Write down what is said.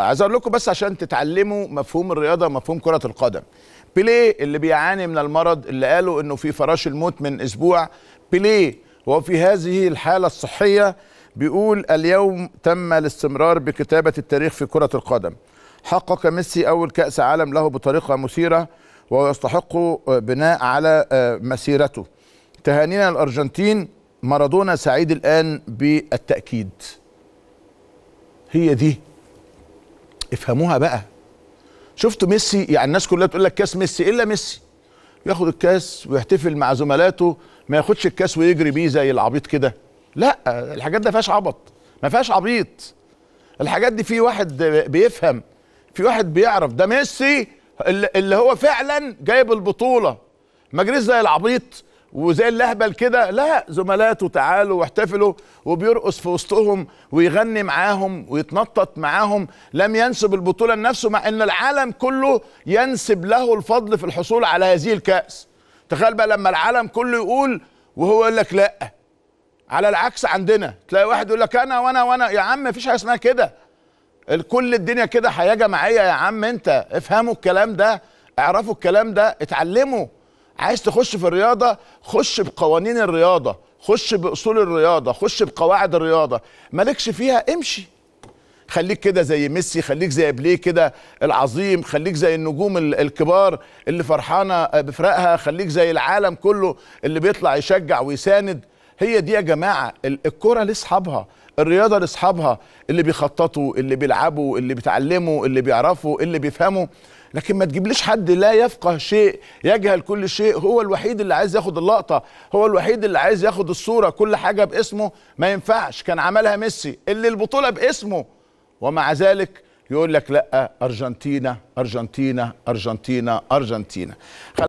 عايز اقول لكم بس عشان تتعلموا مفهوم الرياضه ومفهوم كره القدم بيليه اللي بيعاني من المرض اللي قالوا انه في فراش الموت من اسبوع بيليه في هذه الحاله الصحيه بيقول اليوم تم الاستمرار بكتابه التاريخ في كره القدم حقق ميسي اول كاس عالم له بطريقه مثيره ويستحق بناء على آه، مسيرته تهانينا الارجنتين مارادونا سعيد الان بالتاكيد هي دي افهموها بقى شفتوا ميسي يعني الناس كلها تقول لك كاس ميسي الا ميسي ياخد الكاس ويحتفل مع زملاته ما ياخدش الكاس ويجري بيه زي العبيط كده لا الحاجات ده فيهاش عبط ما فيهاش عبيط الحاجات دي في واحد بيفهم في واحد بيعرف ده ميسي اللي هو فعلا جايب البطوله ما جريش زي العبيط وزي اللهبل كده لا زملاته تعالوا واحتفلوا وبيرقص في وسطهم ويغني معاهم ويتنطط معاهم لم ينسب البطوله لنفسه مع ان العالم كله ينسب له الفضل في الحصول على هذه الكاس تخيل بقى لما العالم كله يقول وهو يقول لك لا على العكس عندنا تلاقي واحد يقول لك انا وانا وانا يا عم مفيش حاجه اسمها كده الكل الدنيا كده حياه جماعيه يا عم انت افهموا الكلام ده اعرفوا الكلام ده اتعلموا عايز تخش في الرياضه خش بقوانين الرياضه خش باصول الرياضه خش بقواعد الرياضه مالكش فيها امشي خليك كده زي ميسي خليك زي بليه كده العظيم خليك زي النجوم الكبار اللي فرحانه بفرقها خليك زي العالم كله اللي بيطلع يشجع ويساند هي دي يا جماعه الكره لاصحابها الرياضه لاصحابها اللي بيخططوا اللي بيلعبوا اللي بيتعلموا اللي بيعرفوا اللي بيفهموا لكن ما تجيبليش حد لا يفقه شيء يجهل كل شيء هو الوحيد اللي عايز ياخد اللقطه هو الوحيد اللي عايز ياخد الصوره كل حاجه باسمه ما ينفعش كان عملها ميسي اللي البطوله باسمه ومع ذلك يقول لك لا ارجنتينا ارجنتينا ارجنتينا ارجنتينا